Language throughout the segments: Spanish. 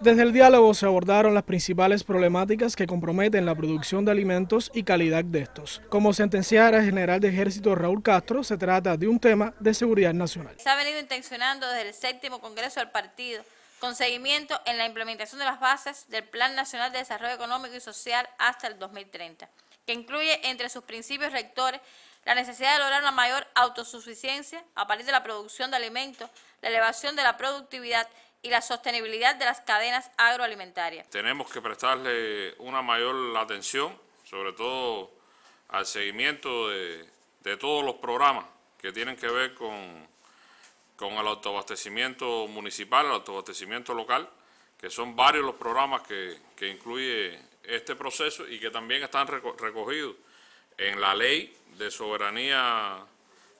Desde el diálogo se abordaron las principales problemáticas que comprometen la producción de alimentos y calidad de estos. Como sentenciara el general de ejército Raúl Castro, se trata de un tema de seguridad nacional. Se ha venido intencionando desde el séptimo Congreso del Partido con seguimiento en la implementación de las bases del Plan Nacional de Desarrollo Económico y Social hasta el 2030, que incluye entre sus principios rectores la necesidad de lograr una mayor autosuficiencia a partir de la producción de alimentos, la elevación de la productividad y la sostenibilidad de las cadenas agroalimentarias. Tenemos que prestarle una mayor atención, sobre todo al seguimiento de, todos los programas que tienen que ver con, con el autoabastecimiento municipal, el autoabastecimiento local, que son varios los programas que, que incluye este proceso y que también están recogidos en la ley de soberanía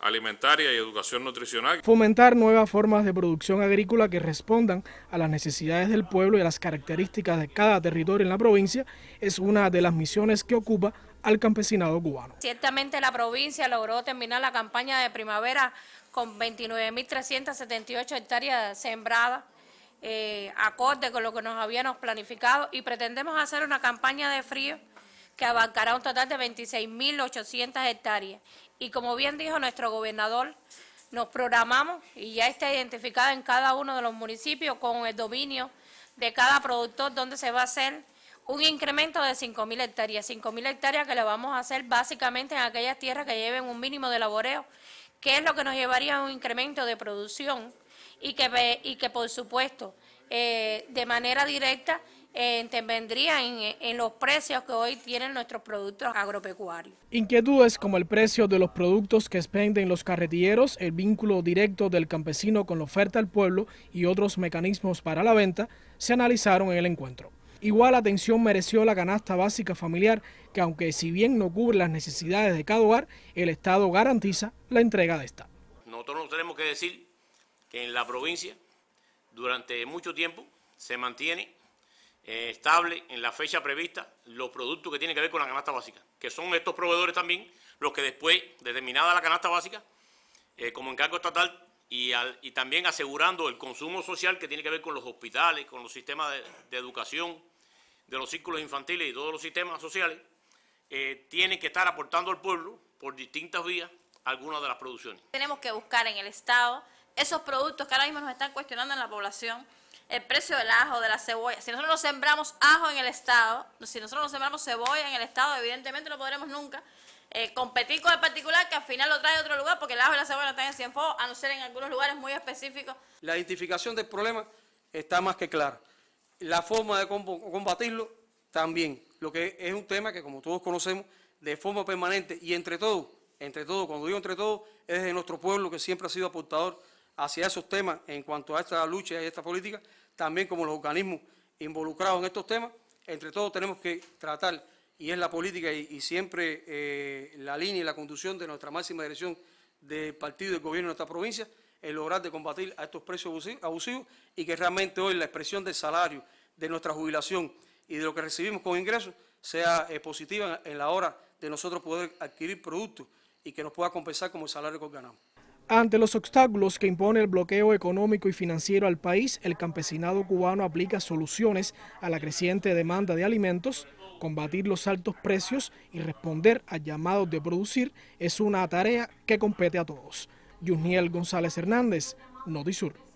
alimentaria y educación nutricional. Fomentar nuevas formas de producción agrícola que respondan a las necesidades del pueblo y a las características de cada territorio en la provincia es una de las misiones que ocupa al campesinado cubano. Ciertamente la provincia logró terminar la campaña de primavera con 29.378 hectáreas sembradas, eh, acorde con lo que nos habíamos planificado y pretendemos hacer una campaña de frío que abarcará un total de 26.800 hectáreas. Y como bien dijo nuestro gobernador, nos programamos y ya está identificada en cada uno de los municipios con el dominio de cada productor donde se va a hacer un incremento de 5.000 hectáreas, 5.000 hectáreas que la vamos a hacer básicamente en aquellas tierras que lleven un mínimo de laboreo, que es lo que nos llevaría a un incremento de producción y que, por supuesto, eh, de manera directa, eh, intervendría en, los precios que hoy tienen nuestros productos agropecuarios. Inquietudes como el precio de los productos que expenden los carretilleros, el vínculo directo del campesino con la oferta al pueblo y otros mecanismos para la venta se analizaron en el encuentro. Igual atención mereció la canasta básica familiar, que aunque si bien no cubre las necesidades de cada hogar, el Estado garantiza la entrega de esta. Nosotros nos tenemos que decir que en la provincia durante mucho tiempo se mantiene eh, estable en la fecha prevista los productos que tienen que ver con la canasta básica, que son estos proveedores también los que después, determinada la canasta básica, eh, como encargo estatal, y, y, también asegurando el consumo social que tiene que ver con los hospitales, con los sistemas de, educación, de los círculos infantiles y todos los sistemas sociales, eh, tienen que estar aportando al pueblo por distintas vías algunas de las producciones. Tenemos que buscar en el Estado esos productos que ahora mismo nos están cuestionando en la población el precio del ajo, de la cebolla. Si nosotros no sembramos ajo en el Estado, si nosotros no sembramos cebolla en el Estado, evidentemente no podremos nunca eh, competir con el particular que al final lo trae a otro lugar porque el ajo y la cebolla están en Cienfuegos, a no ser en algunos lugares muy específicos. La identificación del problema está más que clara. La forma de combatirlo también, lo que es un tema que como todos conocemos de forma permanente y entre todos, entre todo cuando digo entre todos, es desde nuestro pueblo que siempre ha sido aportador hacia esos temas en cuanto a esta lucha y esta política, también como los organismos involucrados en estos temas, entre todos tenemos que tratar, y es la política y, siempre eh, la línea y la conducción de nuestra máxima dirección del partido y del gobierno de nuestra provincia, el lograr de combatir a estos precios abusivos y que realmente hoy la expresión del salario, de nuestra jubilación y de lo que recibimos con ingresos sea eh, positiva en la hora de nosotros poder adquirir productos y que nos pueda compensar como el salario que ganamos. Ante los obstáculos que impone el bloqueo económico y financiero al país, el campesinado cubano aplica soluciones a la creciente demanda de alimentos. Combatir los altos precios y responder a llamados de producir es una tarea que compete a todos. Yusniel González Hernández, Notisur.